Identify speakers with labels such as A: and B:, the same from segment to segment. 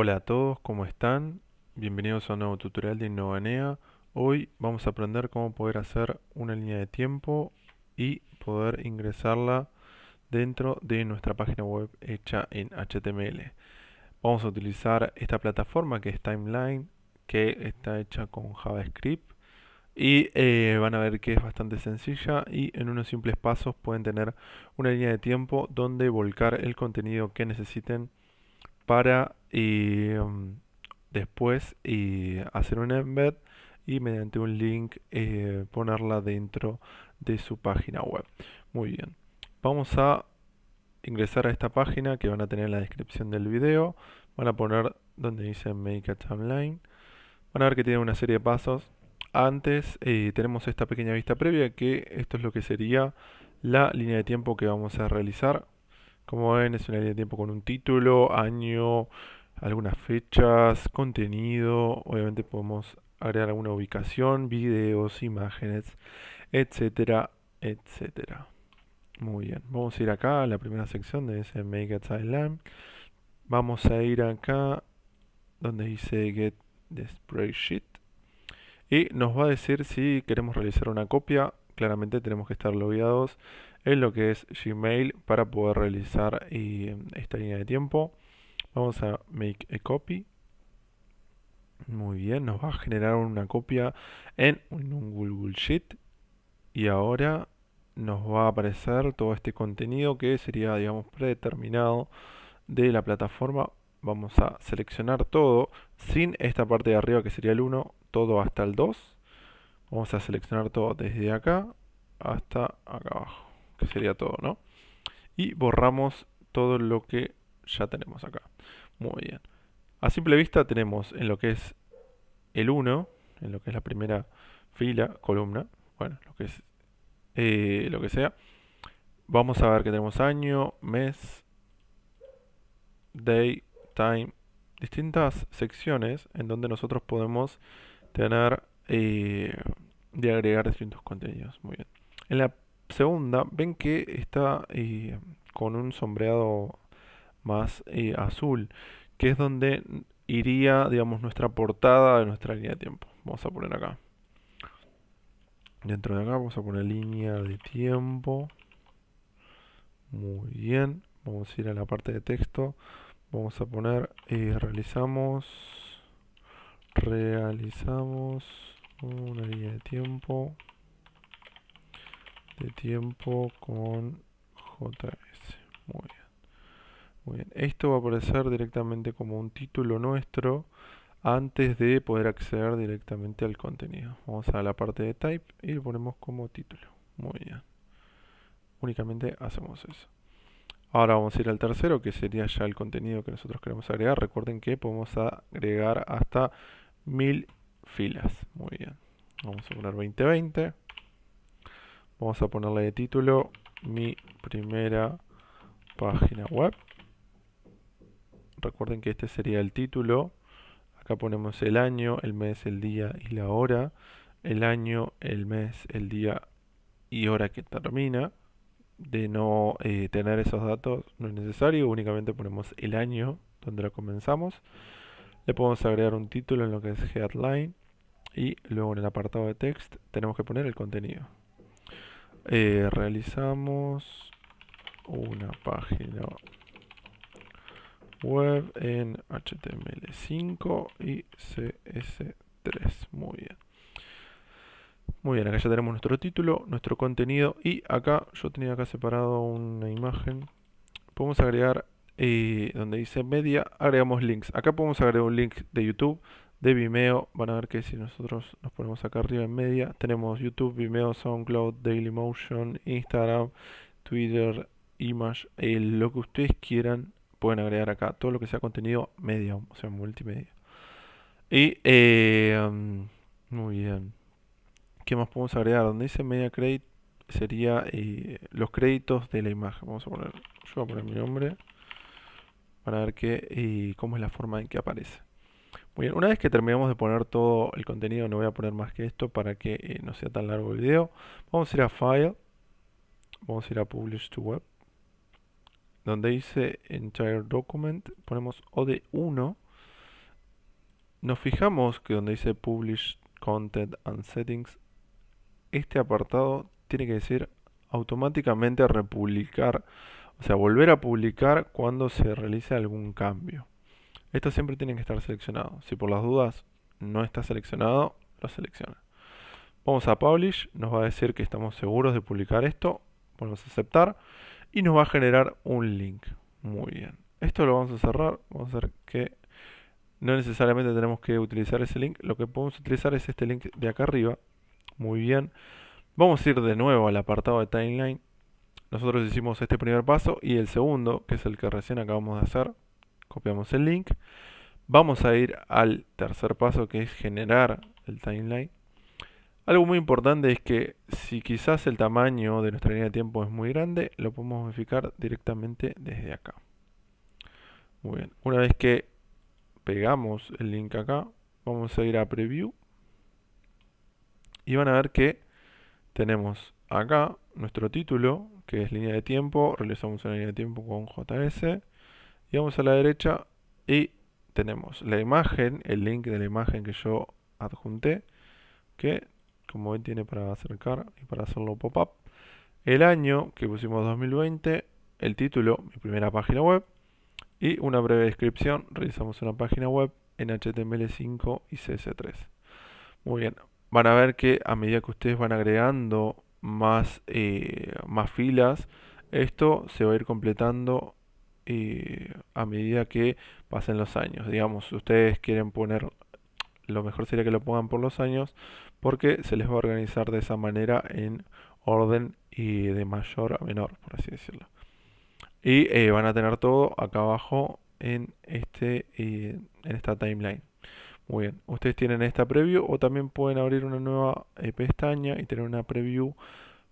A: Hola a todos, ¿cómo están? Bienvenidos a un nuevo tutorial de Innovanea. Hoy vamos a aprender cómo poder hacer una línea de tiempo y poder ingresarla dentro de nuestra página web hecha en HTML. Vamos a utilizar esta plataforma que es Timeline, que está hecha con JavaScript. Y eh, van a ver que es bastante sencilla y en unos simples pasos pueden tener una línea de tiempo donde volcar el contenido que necesiten para y em, después hacer un embed y mediante un link eh, ponerla dentro de su página web. Muy bien, vamos a ingresar a esta página que van a tener en la descripción del video. Van a poner donde dice Make a Timeline. Van a ver que tiene una serie de pasos. Antes eh, tenemos esta pequeña vista previa que esto es lo que sería la línea de tiempo que vamos a realizar. Como ven es una línea de tiempo con un título, año, algunas fechas, contenido, obviamente podemos agregar alguna ubicación, videos, imágenes, etcétera, etcétera. Muy bien, vamos a ir acá a la primera sección de ese Make a Timeline. Vamos a ir acá donde dice Get the Spreadsheet y nos va a decir si queremos realizar una copia. Claramente tenemos que estar logueados en lo que es Gmail para poder realizar eh, esta línea de tiempo. Vamos a make a copy. Muy bien, nos va a generar una copia en un Google Sheet. Y ahora nos va a aparecer todo este contenido que sería, digamos, predeterminado de la plataforma. Vamos a seleccionar todo sin esta parte de arriba que sería el 1, todo hasta el 2. Vamos a seleccionar todo desde acá hasta acá abajo, que sería todo, ¿no? Y borramos todo lo que ya tenemos acá. Muy bien. A simple vista tenemos en lo que es el 1, en lo que es la primera fila, columna, bueno, lo que es eh, lo que sea. Vamos a ver que tenemos año, mes, day, time, distintas secciones en donde nosotros podemos tener y eh, de agregar distintos contenidos. Muy bien. En la segunda, ven que está eh, con un sombreado más eh, azul, que es donde iría, digamos, nuestra portada de nuestra línea de tiempo. Vamos a poner acá. Dentro de acá vamos a poner línea de tiempo. Muy bien. Vamos a ir a la parte de texto. Vamos a poner, eh, realizamos, realizamos una línea de tiempo de tiempo con JS. Muy muy bien. Esto va a aparecer directamente como un título nuestro antes de poder acceder directamente al contenido. Vamos a la parte de type y lo ponemos como título. Muy bien. Únicamente hacemos eso. Ahora vamos a ir al tercero, que sería ya el contenido que nosotros queremos agregar. Recuerden que podemos agregar hasta mil filas. Muy bien. Vamos a poner 2020. Vamos a ponerle de título mi primera página web. Recuerden que este sería el título. Acá ponemos el año, el mes, el día y la hora. El año, el mes, el día y hora que termina. De no eh, tener esos datos no es necesario, únicamente ponemos el año donde lo comenzamos. Le podemos agregar un título en lo que es headline y luego en el apartado de text tenemos que poner el contenido. Eh, realizamos una página web en HTML5 y CS3. Muy bien. Muy bien, acá ya tenemos nuestro título, nuestro contenido y acá yo tenía acá separado una imagen. Podemos agregar eh, donde dice media, agregamos links. Acá podemos agregar un link de YouTube, de Vimeo. Van a ver que si nosotros nos ponemos acá arriba en media, tenemos YouTube, Vimeo, SoundCloud, Dailymotion, Instagram, Twitter, Image, eh, lo que ustedes quieran pueden agregar acá todo lo que sea contenido media, o sea, multimedia. Y, eh, muy bien. ¿Qué más podemos agregar? Donde dice media credit sería eh, los créditos de la imagen. Vamos a poner, yo voy a poner mi nombre para ver qué, y cómo es la forma en que aparece. Muy bien, una vez que terminemos de poner todo el contenido, no voy a poner más que esto para que eh, no sea tan largo el video. Vamos a ir a File, vamos a ir a Publish to Web donde dice Entire Document, ponemos OD1, nos fijamos que donde dice Publish Content and Settings, este apartado tiene que decir automáticamente republicar, o sea, volver a publicar cuando se realice algún cambio. Esto siempre tiene que estar seleccionado. Si por las dudas no está seleccionado, lo selecciona. Vamos a Publish, nos va a decir que estamos seguros de publicar esto, Volvemos a aceptar y nos va a generar un link. Muy bien. Esto lo vamos a cerrar. Vamos a hacer que no necesariamente tenemos que utilizar ese link. Lo que podemos utilizar es este link de acá arriba. Muy bien. Vamos a ir de nuevo al apartado de timeline. Nosotros hicimos este primer paso y el segundo, que es el que recién acabamos de hacer. Copiamos el link. Vamos a ir al tercer paso que es generar el timeline. Algo muy importante es que si quizás el tamaño de nuestra línea de tiempo es muy grande, lo podemos modificar directamente desde acá. Muy bien, una vez que pegamos el link acá, vamos a ir a Preview. Y van a ver que tenemos acá nuestro título, que es línea de tiempo. Realizamos una línea de tiempo con JS. Y vamos a la derecha y tenemos la imagen, el link de la imagen que yo adjunté, que como ven tiene para acercar y para hacerlo pop-up. El año que pusimos 2020, el título, mi primera página web y una breve descripción. Realizamos una página web en HTML5 y CS3. Muy bien, van a ver que a medida que ustedes van agregando más, eh, más filas, esto se va a ir completando eh, a medida que pasen los años. Digamos, ustedes quieren poner lo mejor sería que lo pongan por los años porque se les va a organizar de esa manera en orden y de mayor a menor, por así decirlo. Y eh, van a tener todo acá abajo en, este, eh, en esta timeline. Muy bien, ustedes tienen esta preview o también pueden abrir una nueva eh, pestaña y tener una preview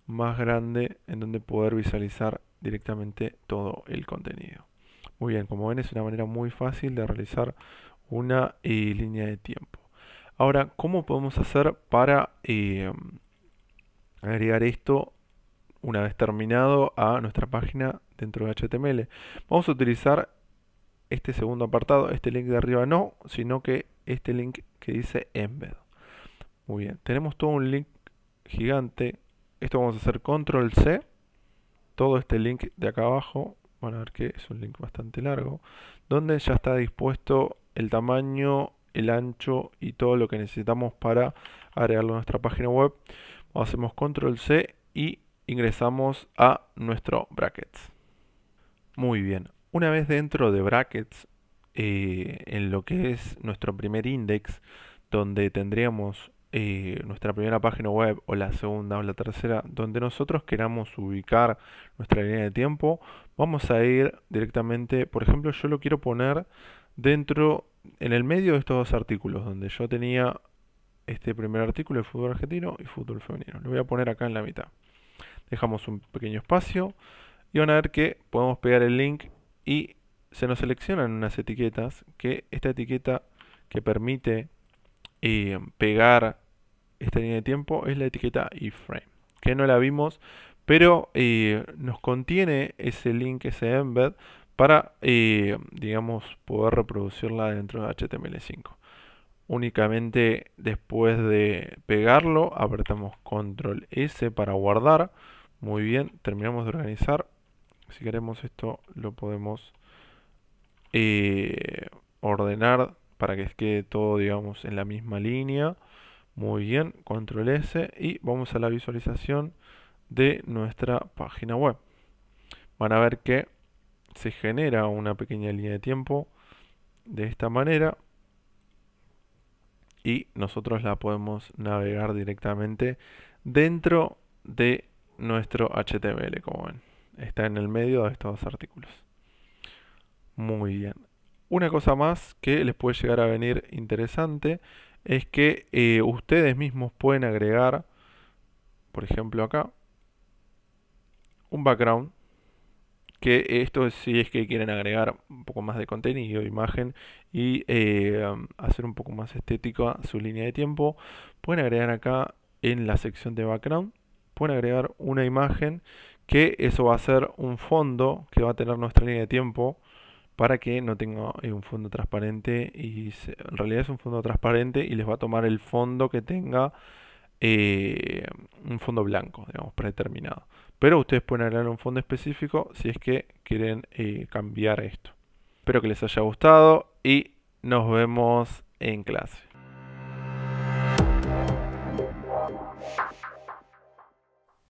A: más grande en donde poder visualizar directamente todo el contenido. Muy bien, como ven es una manera muy fácil de realizar una línea de tiempo. Ahora, ¿cómo podemos hacer para eh, agregar esto una vez terminado a nuestra página dentro de HTML? Vamos a utilizar este segundo apartado, este link de arriba no, sino que este link que dice embed. Muy bien, tenemos todo un link gigante. Esto vamos a hacer control C. Todo este link de acá abajo, van a ver que es un link bastante largo, donde ya está dispuesto el tamaño, el ancho y todo lo que necesitamos para agregarlo a nuestra página web. Hacemos control C y ingresamos a nuestro brackets. Muy bien, una vez dentro de brackets, eh, en lo que es nuestro primer index, donde tendríamos eh, nuestra primera página web o la segunda o la tercera, donde nosotros queramos ubicar nuestra línea de tiempo, vamos a ir directamente, por ejemplo, yo lo quiero poner dentro en el medio de estos dos artículos, donde yo tenía este primer artículo de fútbol argentino y fútbol femenino. Lo voy a poner acá en la mitad. Dejamos un pequeño espacio y van a ver que podemos pegar el link y se nos seleccionan unas etiquetas que esta etiqueta que permite eh, pegar esta línea de tiempo es la etiqueta iframe, que no la vimos, pero eh, nos contiene ese link, ese embed, para, eh, digamos, poder reproducirla dentro de HTML5. Únicamente después de pegarlo, apretamos Control S para guardar. Muy bien, terminamos de organizar. Si queremos esto lo podemos eh, ordenar para que quede todo, digamos, en la misma línea. Muy bien, Control S y vamos a la visualización de nuestra página web. Van a ver que se genera una pequeña línea de tiempo de esta manera y nosotros la podemos navegar directamente dentro de nuestro HTML, como ven. Está en el medio de estos dos artículos. Muy bien. Una cosa más que les puede llegar a venir interesante es que eh, ustedes mismos pueden agregar, por ejemplo acá, un background que esto si es que quieren agregar un poco más de contenido, imagen y eh, um, hacer un poco más estética su línea de tiempo, pueden agregar acá en la sección de background, pueden agregar una imagen que eso va a ser un fondo que va a tener nuestra línea de tiempo para que no tenga eh, un fondo transparente y en realidad es un fondo transparente y les va a tomar el fondo que tenga eh, un fondo blanco, digamos, predeterminado. Pero ustedes pueden agregar un fondo específico si es que quieren eh, cambiar esto. Espero que les haya gustado y nos vemos en clase.